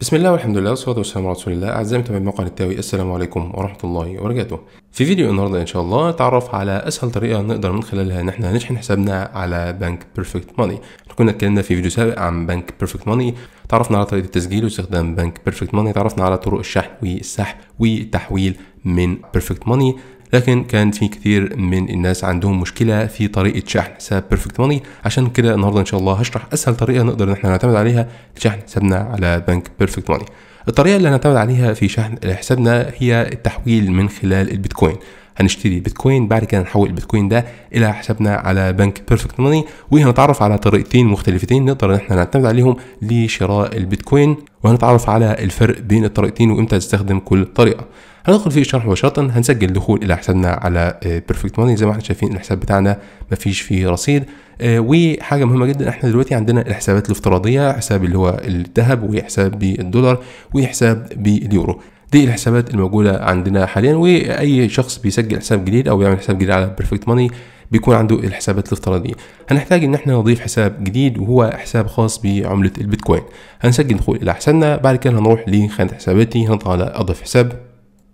بسم الله والحمد لله والصلاة والسلام على رسول الله أعزائي متابعي موقع التاوي السلام عليكم ورحمة الله وبركاته في فيديو النهاردة إن شاء الله نتعرف على أسهل طريقة نقدر من خلالها إن احنا نشحن حسابنا على بنك بيرفكت ماني كنا اتكلمنا في فيديو سابق عن بنك بيرفكت ماني تعرفنا على طريقة التسجيل واستخدام بنك بيرفكت ماني تعرفنا على طرق الشحن والسحب والتحويل من بيرفكت ماني لكن كان في كثير من الناس عندهم مشكله في طريقه شحن حساب بيرفكت ماني عشان كده النهارده ان شاء الله هشرح اسهل طريقه نقدر ان احنا نعتمد عليها لشحن حسابنا على بنك بيرفكت ماني الطريقه اللي هنعتمد عليها في شحن حسابنا هي التحويل من خلال البيتكوين هنشتري بيتكوين بعد كده نحول البيتكوين ده الى حسابنا على بنك بيرفكت ماني وهنتعرف على طريقتين مختلفتين نقدر ان احنا نعتمد عليهم لشراء البيتكوين وهنتعرف على الفرق بين الطريقتين وامتى تستخدم كل طريقه هندخل فيه شرح وشرطا هنسجل دخول الى حسابنا على بيرفكت آه، ماني زي ما احنا شايفين الحساب بتاعنا مفيش فيه رصيد آه، وحاجه مهمه جدا احنا دلوقتي عندنا الحسابات الافتراضيه حساب اللي هو الذهب وحساب بالدولار وحساب باليورو دي الحسابات الموجوده عندنا حاليا واي شخص بيسجل حساب جديد او بيعمل حساب جديد على بيرفكت ماني بيكون عنده الحسابات الافتراضيه هنحتاج ان احنا نضيف حساب جديد وهو حساب خاص بعمله البيتكوين هنسجل دخول الى حسابنا بعد كده هنروح لخانه حساباتي هنضغط على اضف حساب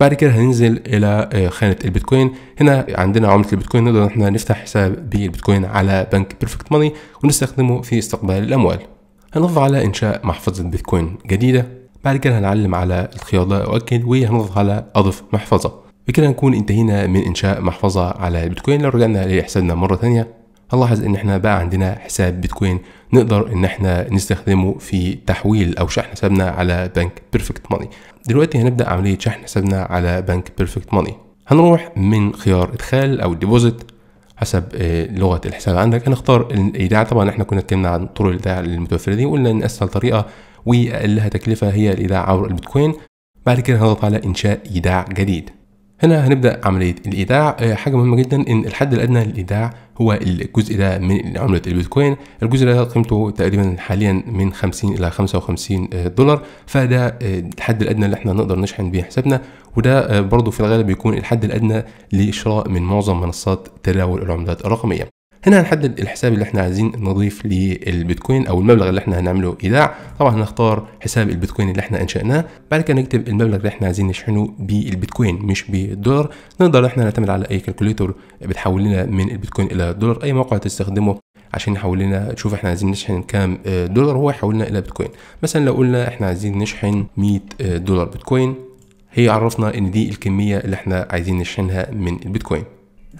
بعد كده هننزل الى آه، خانه البيتكوين هنا عندنا عمله البيتكوين نقدر احنا نفتح حساب بالبيتكوين على بنك بيرفكت ماني ونستخدمه في استقبال الاموال هنضغط على انشاء محفظه بيتكوين جديده بعد كده هنعلم على الخياطه اؤكد وهنضغط على اضف محفظه بكده نكون انتهينا من انشاء محفظه على البيتكوين لو رجعنا لحسابنا مره ثانيه هنلاحظ ان احنا بقى عندنا حساب بيتكوين نقدر ان احنا نستخدمه في تحويل او شحن حسابنا على بنك بيرفكت ماني دلوقتي هنبدا عمليه شحن حسابنا على بنك بيرفكت ماني هنروح من خيار ادخال او ديبوزيت حسب آه، لغه الحساب عندك هنختار الايداع طبعا احنا كنا اتكلمنا عن طرق الايداع المتوفره دي وقلنا ان اسهل طريقه واقلها تكلفه هي الايداع عبر البيتكوين بعد كده هنضغط على انشاء ايداع جديد هنا هنبدا عمليه الايداع آه، حاجه مهمه جدا ان الحد الادنى للايداع هو الجزء ده من عمله البيتكوين الجزء ده قيمته تقريبا حاليا من 50 الى 55 آه، دولار فده آه، الحد الادنى اللي احنا نقدر نشحن بيه حسابنا وده برضه في الغالب بيكون الحد الادنى لشراء من معظم منصات تداول العملات الرقميه هنا هنحدد الحساب اللي احنا عايزين نضيف للبيتكوين او المبلغ اللي احنا هنعمله ايداع طبعا هنختار حساب البيتكوين اللي احنا انشأناه بعد كده نكتب المبلغ اللي احنا عايزين نشحنه بالبيتكوين مش بالدولار نقدر احنا نعتمد على اي كالكوليتور بتحول لنا من البيتكوين الى الدولار اي موقع تستخدمه عشان يحول لنا تشوف احنا عايزين نشحن كام آه، دولار هو يحولنا لنا الى بيتكوين مثلا لو قلنا احنا عايزين نشحن 100 آه، دولار بيتكوين هي عرفنا ان دي الكميه اللي احنا عايزين نشحنها من البيتكوين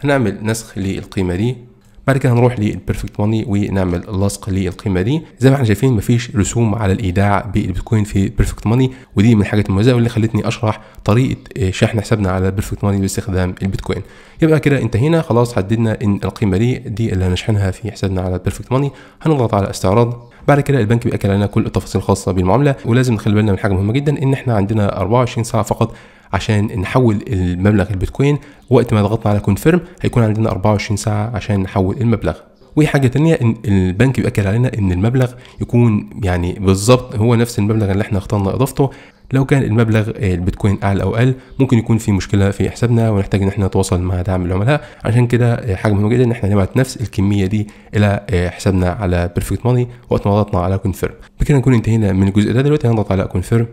هنعمل نسخ للقيمه دي بعد كده هنروح للبرفكت ماني ونعمل لصق للقيمه دي زي ما احنا شايفين مفيش رسوم على الايداع بالبيتكوين في بيرفكت ماني ودي من الحاجات المميزه واللي خلتني اشرح طريقه آه، شحن حسابنا على بيرفكت ماني باستخدام البيتكوين يبقى كده انتهينا خلاص حددنا ان القيمه دي دي اللي هنشحنها في حسابنا على بيرفكت ماني هنضغط على استعراض بعد كده البنك بيأكد علينا كل التفاصيل الخاصه بالمعامله ولازم نخلي بالنا من حاجه مهمه جدا ان احنا عندنا 24 ساعه فقط عشان نحول المبلغ البيتكوين وقت ما ضغطنا على كونفيرم هيكون عندنا 24 ساعه عشان نحول المبلغ وحاجه تانية ان البنك بيأكد علينا ان المبلغ يكون يعني بالظبط هو نفس المبلغ اللي احنا اخترنا اضافته لو كان المبلغ البيتكوين اعلى او اقل ممكن يكون في مشكله في حسابنا ونحتاج ان احنا نتواصل مع دعم العملاء عشان كده حاجه مهمه جدا ان احنا نبعت نفس الكميه دي الى آه، حسابنا على بيرفكت ماني وقت ما ضغطنا على كونفيرم بكده نكون انتهينا من الجزء ده دلوقتي هنضغط على كونفيرم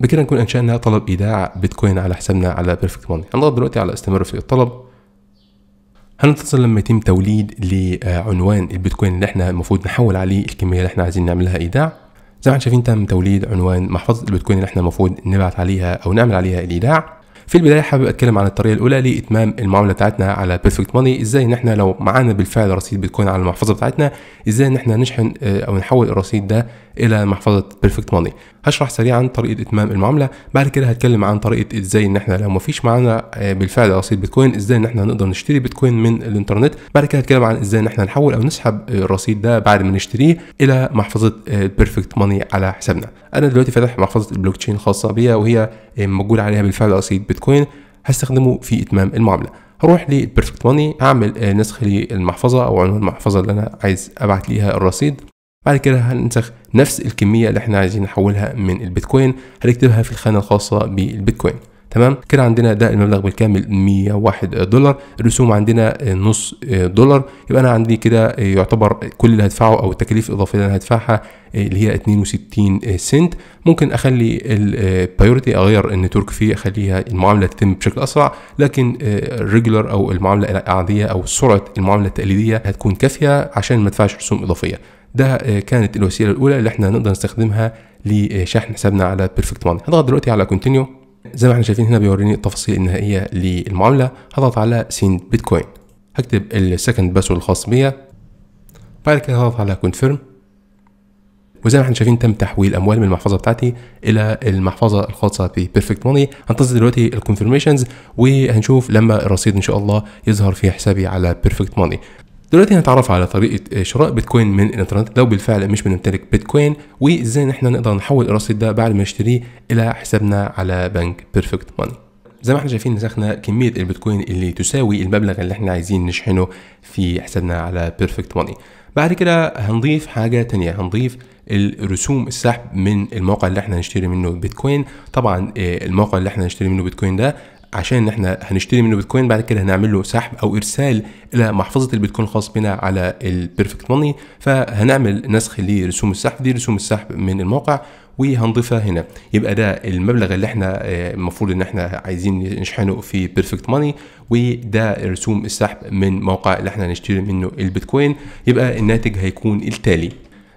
بكده نكون انشأنا طلب ايداع بيتكوين على حسابنا على بيرفكت ماني هنضغط دلوقتي على استمر في الطلب هننتظر لما يتم توليد لعنوان البيتكوين اللي احنا المفروض نحول عليه الكميه اللي احنا عايزين نعملها ايداع زي ما شايفين تم توليد عنوان محفظه البيتكوين اللي احنا المفروض نبعت عليها او نعمل عليها الايداع في البدايه حابب اتكلم عن الطريقه الاولى لاتمام المعامله بتاعتنا على بيرفكت ماني ازاي ان احنا لو معانا بالفعل رصيد بيتكوين على المحفظه بتاعتنا ازاي ان احنا نشحن آه، او نحول الرصيد ده الى محفظه بيرفكت ماني هشرح سريعا طريقه اتمام المعامله بعد كده هتكلم عن طريقه ازاي ان احنا لو مفيش معانا آه، بالفعل رصيد بيتكوين ازاي ان احنا نقدر نشتري بيتكوين من الانترنت بعد كده هتكلم عن ازاي ان احنا نحول او نسحب الرصيد ده بعد ما نشتريه الى محفظه بيرفكت آه، ماني على حسابنا انا دلوقتي فاتح محفظه البلوك تشين الخاصه بيا وهي آه، موجود عليها بالفعل رصيد بيتكوين هستخدمه في اتمام المعامله هروح للبيرفكت ماني هعمل نسخ للمحفظه او عنوان المحفظه اللي انا عايز ابعت ليها الرصيد بعد كده هننسخ نفس الكمية اللي احنا عايزين نحولها من البيتكوين هنكتبها في الخانة الخاصة بالبيتكوين تمام كده عندنا ده المبلغ بالكامل 101 دولار الرسوم عندنا نص دولار يبقى انا عندي كده يعتبر كل اللي هدفعه او التكاليف الاضافيه اللي انا هدفعها اللي هي 62 سنت ممكن اخلي البايورتي اغير النتورك فيه اخليها المعامله تتم بشكل اسرع لكن الريجولر او المعامله العاديه او سرعه المعامله التقليديه هتكون كافيه عشان ما ادفعش رسوم اضافيه ده كانت الوسيله الاولى اللي احنا نقدر نستخدمها لشحن حسابنا على بيرفكت ماني هضغط دلوقتي على كونتينيو زي ما احنا شايفين هنا بيوريني التفاصيل النهائيه للمعامله هضغط على سيند بيتكوين هكتب السكند باسورد الخاص بيا بعد كده هضغط على كونفيرم وزي ما احنا شايفين تم تحويل اموال من المحفظه بتاعتي الى المحفظه الخاصه ببيرفكت ماني هنتظر دلوقتي الكونفيرميشنز وهنشوف لما الرصيد ان شاء الله يظهر في حسابي على بيرفكت ماني دلوقتي هنتعرف على طريقه آه، شراء بيتكوين من الانترنت لو بالفعل مش بنمتلك بيتكوين وازاي ان احنا نقدر نحول الرصيد ده بعد ما نشتريه الى حسابنا على بنك بيرفكت ماني زي ما احنا شايفين نسخنا كميه البيتكوين اللي تساوي المبلغ اللي احنا عايزين نشحنه في حسابنا على بيرفكت ماني بعد كده هنضيف حاجه تانية هنضيف الرسوم السحب من الموقع اللي احنا هنشتري منه بيتكوين طبعا آه، الموقع اللي احنا هنشتري منه بيتكوين ده عشان احنا هنشتري منه بيتكوين بعد كده هنعمل له سحب او ارسال الى محفظه البيتكوين الخاص بنا على البيرفكت ماني فهنعمل نسخ لرسوم السحب دي رسوم السحب من الموقع وهنضيفها هنا يبقى ده المبلغ اللي احنا آه، المفروض ان احنا عايزين نشحنه في بيرفكت ماني وده رسوم السحب من موقع اللي احنا هنشتري منه البيتكوين يبقى الناتج هيكون التالي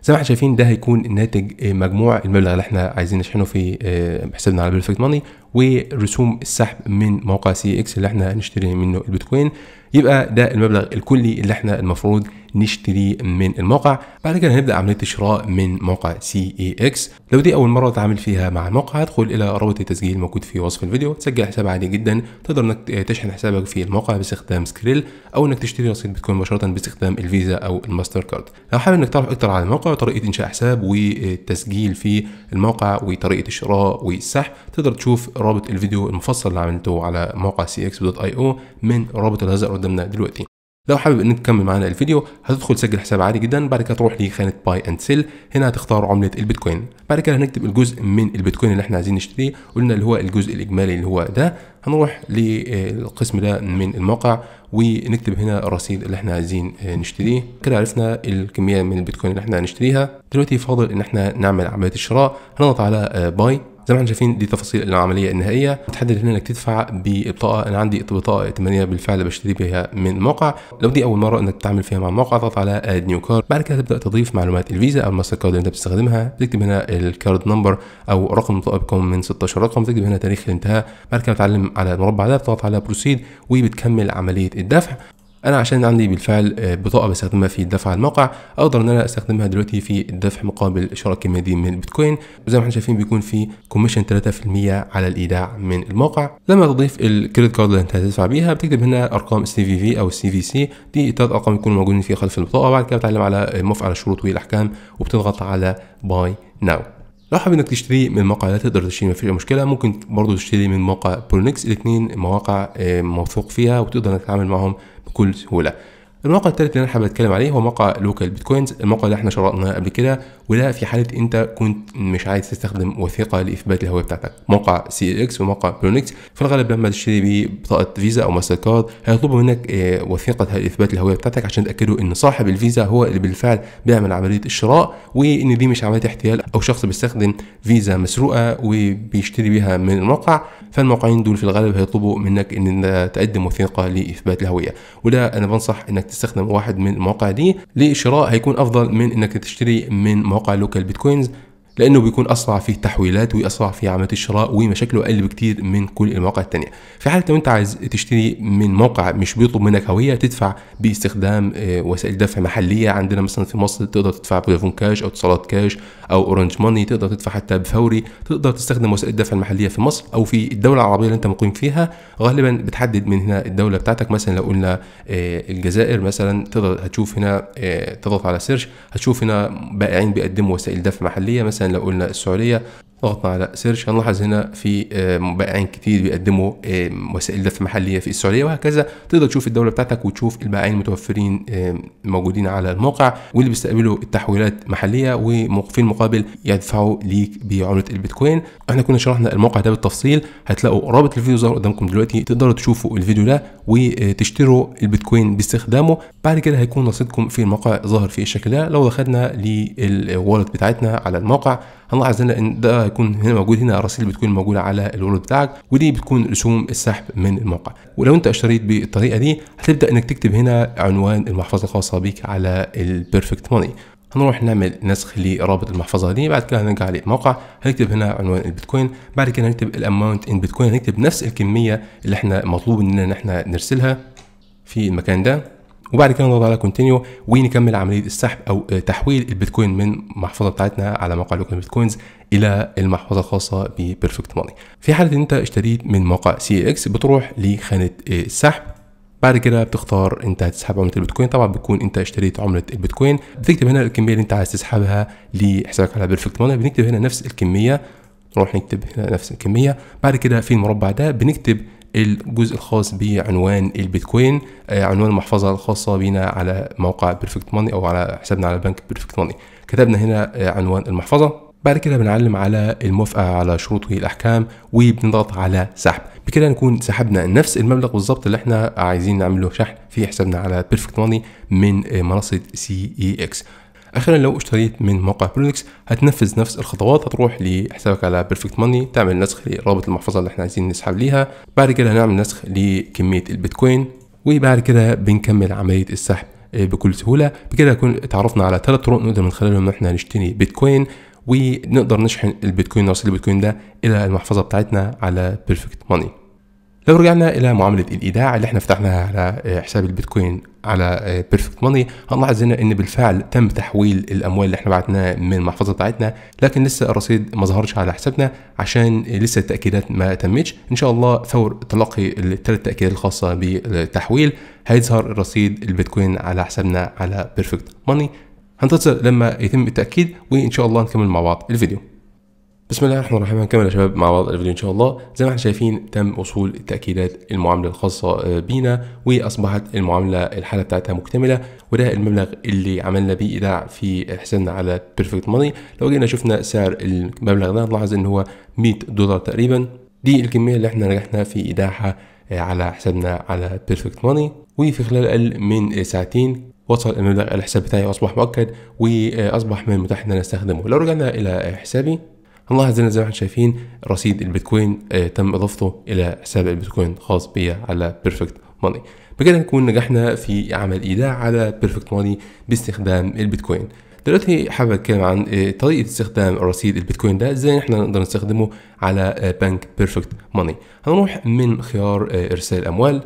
زي ما احنا شايفين ده هيكون الناتج آه، مجموع المبلغ اللي احنا عايزين نشحنه في آه، حسابنا على بيرفكت ماني ورسوم السحب من موقع سي اكس اللي احنا هنشتري منه البيتكوين يبقى ده المبلغ الكلي اللي احنا المفروض نشتري من الموقع بعد كده هنبدا عمليه الشراء من موقع سي اي اكس لو دي اول مره تتعامل فيها مع الموقع هدخل الى رابط التسجيل الموجود في وصف الفيديو تسجل حساب عادي جدا تقدر انك تشحن حسابك في الموقع باستخدام سكريل او انك تشتري رصيد بيتكوين مباشره باستخدام الفيزا او الماستر كارد لو حابب انك تعرف اكتر عن الموقع وطريقه انشاء حساب والتسجيل في الموقع وطريقه الشراء والسحب تقدر تشوف رابط الفيديو المفصل اللي عملته على موقع سي اكس دوت اي او من رابط الهزار قدامنا دلوقتي لو حابب انك تكمل معنا الفيديو هتدخل تسجل حساب عادي جدا بعد كده تروح لخانه باي اند سيل هنا هتختار عمله البيتكوين بعد كده هنكتب الجزء من البيتكوين اللي احنا عايزين نشتريه قلنا اللي هو الجزء الاجمالي اللي هو ده هنروح للقسم آه، ده من الموقع ونكتب هنا الرصيد اللي احنا عايزين آه، نشتريه كده عرفنا الكميه من البيتكوين اللي احنا هنشتريها دلوقتي فاضل ان احنا نعمل عمليه الشراء هنضغط على باي آه، زي ما احنا شايفين دي تفاصيل العمليه النهائيه بتحدد هنا انك تدفع ببطاقه انا عندي بطاقه ائتمانيه بالفعل بشتري بيها من موقع لو دي اول مره انك تتعامل فيها مع موقع اضغط على اد نيو كارد بعد كده تبدا تضيف معلومات الفيزا او الماستر كارد اللي انت بتستخدمها تكتب هنا الكارد نمبر او رقم بطاقه بيكون من 16 رقم تكتب هنا تاريخ الانتهاء بعد كده بتعلم على المربع ده بتضغط على بروسيد وبتكمل عمليه الدفع انا عشان عندي بالفعل آه، بطاقه بستخدمها في الدفع على الموقع اقدر ان انا استخدمها دلوقتي في الدفع مقابل شراء مادي من البيتكوين وزي ما احنا شايفين بيكون في كوميشن 3% على الايداع من الموقع لما تضيف الكريدت كارد اللي انت هتدفع بيها بتكتب هنا ارقام السي في في او السي في سي دي الثلاث ارقام يكونوا موجودين في خلف البطاقه بعد كده بتعلم على موافقه على الشروط والاحكام وبتضغط على باي ناو لو حابب انك تشتري من موقع لا تقدر تشتري مفيش مشكله ممكن برضو تشتري من موقع برونكس الاثنين مواقع آه، موثوق فيها وتقدر انك تتعامل معهم بكل سهوله الموقع الثالث اللي انا حابب اتكلم عليه هو موقع لوكال بيتكوينز الموقع اللي احنا شرقناه قبل كده وده في حاله انت كنت مش عايز تستخدم وثيقه لاثبات الهويه بتاعتك موقع سي اكس وموقع بلونكس في الغالب لما تشتري بيه بطاقه فيزا او ماستر كارد هيطلبوا منك آه، وثيقه اثبات الهويه بتاعتك عشان تاكدوا ان صاحب الفيزا هو اللي بالفعل بيعمل عمليه الشراء وان دي مش عمليه احتيال او شخص بيستخدم فيزا مسروقه وبيشتري بيها من الموقع فالموقعين دول في الغالب هيطلبوا منك ان انت تقدم وثيقه لاثبات الهويه وده انا بنصح انك تستخدم واحد من المواقع دي لشراء هيكون افضل من انك تشتري من موقع لوكال بيتكوينز لانه بيكون اسرع في تحويلات واسرع في عمليه الشراء ومشاكله اقل بكتير من كل المواقع التانية في حاله لو انت عايز تشتري من موقع مش بيطلب منك هويه تدفع باستخدام آه، وسائل دفع محليه عندنا مثلا في مصر تقدر تدفع بودافون كاش او اتصالات كاش او اورنج ماني تقدر تدفع حتى بفوري تقدر تستخدم وسائل الدفع المحليه في مصر او في الدوله العربيه اللي انت مقيم فيها غالبا بتحدد من هنا الدوله بتاعتك مثلا لو قلنا آه، الجزائر مثلا تقدر هتشوف هنا آه، تضغط على سيرش هتشوف هنا بائعين بيقدموا وسائل دفع محليه مثلا مثلا لو قلنا السعوديه ضغطنا على سيرش هنلاحظ هنا في آه، بائعين كتير بيقدموا آه، وسائل دفع محليه في السعوديه وهكذا تقدر تشوف الدوله بتاعتك وتشوف البائعين المتوفرين آه، موجودين على الموقع واللي بيستقبلوا التحويلات محليه وفي المقابل يدفعوا ليك بعمله البيتكوين احنا كنا شرحنا الموقع ده بالتفصيل هتلاقوا رابط الفيديو ظاهر قدامكم دلوقتي تقدروا تشوفوا الفيديو ده وتشتروا البيتكوين باستخدامه بعد كده هيكون رصيدكم في الموقع ظاهر في الشكل ده لو دخلنا للوالت بتاعتنا على الموقع هنلاحظ هنا ان ده يكون هنا موجود هنا الرصيد بتكون موجوده على الوالد بتاعك ودي بتكون رسوم السحب من الموقع ولو انت اشتريت بالطريقه دي هتبدا انك تكتب هنا عنوان المحفظه الخاصه بيك على البيرفكت ماني هنروح نعمل نسخ لرابط المحفظه دي بعد كده هنرجع للموقع هنكتب هنا عنوان البيتكوين بعد كده هنكتب الاماونت ان بيتكوين هنكتب نفس الكميه اللي احنا مطلوب مننا ان احنا نرسلها في المكان ده وبعد كده نضغط على كونتينيو ونكمل عمليه السحب او تحويل البيتكوين من المحفظه بتاعتنا على موقع لوكال بيتكوينز الى المحفظه الخاصه ببيرفكت ماني في حاله ان انت اشتريت من موقع سي اكس بتروح لخانه آه، السحب بعد كده بتختار انت هتسحب عمله البيتكوين طبعا بتكون انت اشتريت عمله البيتكوين بتكتب هنا الكميه اللي انت عايز تسحبها لحسابك على بيرفكت ماني بنكتب هنا نفس الكميه نروح نكتب هنا نفس الكميه بعد كده في المربع ده بنكتب الجزء الخاص بعنوان البيتكوين آه، عنوان المحفظه الخاصه بنا على موقع بيرفكت ماني او على حسابنا على بنك بيرفكت ماني كتبنا هنا آه، عنوان المحفظه بعد كده بنعلم على الموافقة على شروط الأحكام وبنضغط على سحب بكده نكون سحبنا نفس المبلغ بالظبط اللي احنا عايزين نعمله شحن في حسابنا على بيرفكت ماني من آه، منصة سي اي اكس اخيرا لو اشتريت من موقع برودكس هتنفذ نفس الخطوات هتروح لحسابك على بيرفكت ماني تعمل نسخ لرابط المحفظه اللي احنا عايزين نسحب ليها بعد كده هنعمل نسخ لكميه البيتكوين وبعد كده بنكمل عمليه السحب آه، بكل سهوله بكده نكون اتعرفنا على ثلاث طرق نقدر من خلالهم ان احنا نشتري بيتكوين ونقدر نشحن البيتكوين نوصل البيتكوين ده الى المحفظه بتاعتنا على بيرفكت ماني لو رجعنا الى معامله الايداع اللي احنا فتحناها على آه، حساب البيتكوين على بيرفكت ماني هنلاحظ هنا ان بالفعل تم تحويل الاموال اللي احنا بعتناها من المحفظه بتاعتنا لكن لسه الرصيد ما ظهرش على حسابنا عشان لسه التاكيدات ما تمتش ان شاء الله فور تلقي الثلاث تاكيدات الخاصه بالتحويل هيظهر الرصيد البيتكوين على حسابنا على بيرفكت ماني هنتظر لما يتم التاكيد وان شاء الله نكمل مع بعض الفيديو بسم الله الرحمن الرحيم هنكمل يا شباب مع بعض الفيديو ان شاء الله زي ما احنا شايفين تم وصول تاكيدات المعامله الخاصه آه، بينا واصبحت المعامله الحاله بتاعتها مكتمله وده المبلغ اللي عملنا بيه ايداع في حسابنا على بيرفكت ماني لو جينا شفنا سعر المبلغ ده هنلاحظ ان هو 100 دولار تقريبا دي الكميه اللي احنا نجحنا في ايداعها آه، على حسابنا على بيرفكت ماني وفي خلال اقل من ساعتين وصل المبلغ الحساب بتاعي واصبح مؤكد واصبح من المتاح ان انا استخدمه لو رجعنا الى حسابي ملاحظ هنا زي ما احنا شايفين رصيد البيتكوين آه، تم اضافته الى حساب البيتكوين خاص بيا على بيرفكت ماني بكده نكون نجحنا في عمل ايداع على بيرفكت ماني باستخدام البيتكوين دلوقتي حابب اتكلم عن آه، طريقه استخدام رصيد البيتكوين ده ازاي احنا نقدر نستخدمه على بنك بيرفكت ماني هنروح من خيار آه، ارسال اموال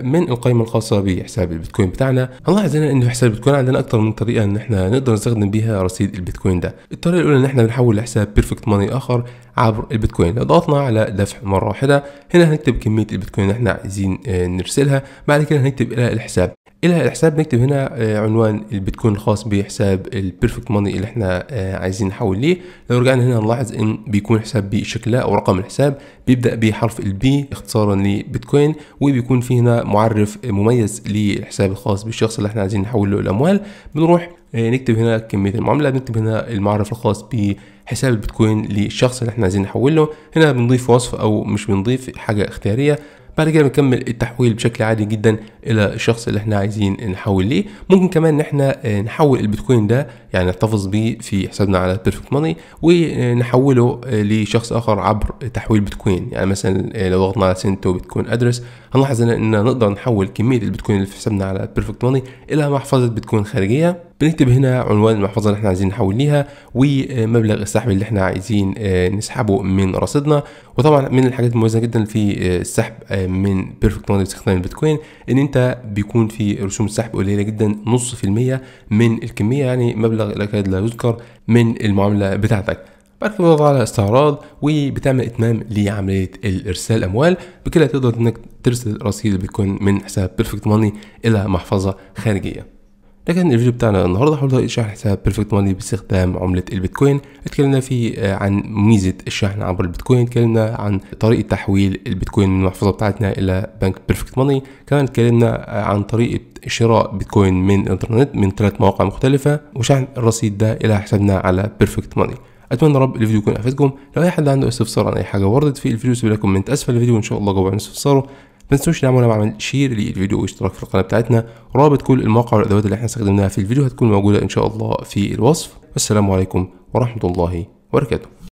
من القائمة الخاصة بحساب البيتكوين بتاعنا هنلاحظ هنا انه حساب البيتكوين عندنا اكتر من طريقة ان احنا نقدر نستخدم بيها رصيد البيتكوين ده الطريقة الاولى ان احنا بنحول لحساب بيرفكت ماني اخر عبر البيتكوين لو ضغطنا على دفع مرة واحدة هنا هنكتب كمية البيتكوين اللي احنا عايزين آه، نرسلها بعد كده هنكتب الى الحساب الى الحساب نكتب هنا آه، عنوان البيتكوين الخاص بحساب البيرفكت ماني اللي احنا آه، عايزين نحول ليه لو رجعنا هنا نلاحظ ان بيكون حساب بشكله او رقم الحساب بيبدا بحرف البي اختصارا لبيتكوين وبيكون في هنا معرف آه، مميز للحساب الخاص بالشخص اللي احنا عايزين نحول له الاموال بنروح نكتب هنا كميه المعامله بنكتب هنا المعرف الخاص بحساب البيتكوين للشخص اللي احنا عايزين نحول له هنا بنضيف وصف او مش بنضيف حاجه اختياريه بعد كده بنكمل التحويل بشكل عادي جدا الى الشخص اللي احنا عايزين نحول ليه ممكن كمان ان احنا نحول البيتكوين ده يعني نحتفظ بيه في حسابنا على بيرفكت ماني ونحوله لشخص اخر عبر تحويل بيتكوين يعني مثلا لو ضغطنا على سنتو بتكون ادرس هنلاحظ هنا إننا نقدر نحول كميه البيتكوين اللي في حسابنا على بيرفكت ماني الى محفظه بيتكوين خارجيه بنكتب هنا عنوان المحفظه اللي احنا عايزين نحول ليها ومبلغ السحب اللي احنا عايزين آه، نسحبه من رصيدنا وطبعا من الحاجات المميزه جدا في آه، السحب آه، من بيرفكت ماني باستخدام البيتكوين ان انت بيكون في رسوم السحب قليله جدا نص في المية من الكميه يعني مبلغ لا يكاد لا يذكر من المعامله بتاعتك بعد كده بتضغط على استعراض وبتعمل اتمام لعمليه الارسال اموال بكده تقدر انك ترسل رصيد بيكون من حساب بيرفكت ماني الى محفظه خارجيه ده كان الفيديو بتاعنا النهارده حول شرح حساب بيرفكت ماني باستخدام عمله البيتكوين اتكلمنا فيه عن ميزه الشحن عبر البيتكوين اتكلمنا عن طريقه تحويل البيتكوين من المحفظه بتاعتنا الى بنك بيرفكت ماني كمان اتكلمنا عن طريقه شراء بيتكوين من الانترنت من ثلاث مواقع مختلفه وشحن الرصيد ده الى حسابنا على بيرفكت ماني اتمنى رب الفيديو يكون افيدكم لو اي حد عنده استفسار عن اي حاجه وردت في الفيديو سيب لكم من اسفل الفيديو ان شاء الله جاوب على استفساره ما تنسوش تعملوا عمل شير للفيديو واشتراك في القناه بتاعتنا ورابط كل المواقع والادوات اللي احنا استخدمناها في الفيديو هتكون موجوده ان شاء الله في الوصف والسلام عليكم ورحمه الله وبركاته